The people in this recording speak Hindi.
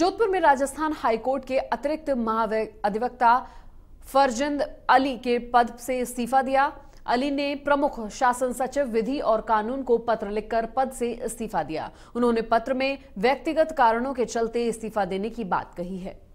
जोधपुर में राजस्थान हाईकोर्ट के अतिरिक्त महाअधिवक्ता फरजिंद अली के पद से इस्तीफा दिया अली ने प्रमुख शासन सचिव विधि और कानून को पत्र लिखकर पद से इस्तीफा दिया उन्होंने पत्र में व्यक्तिगत कारणों के चलते इस्तीफा देने की बात कही है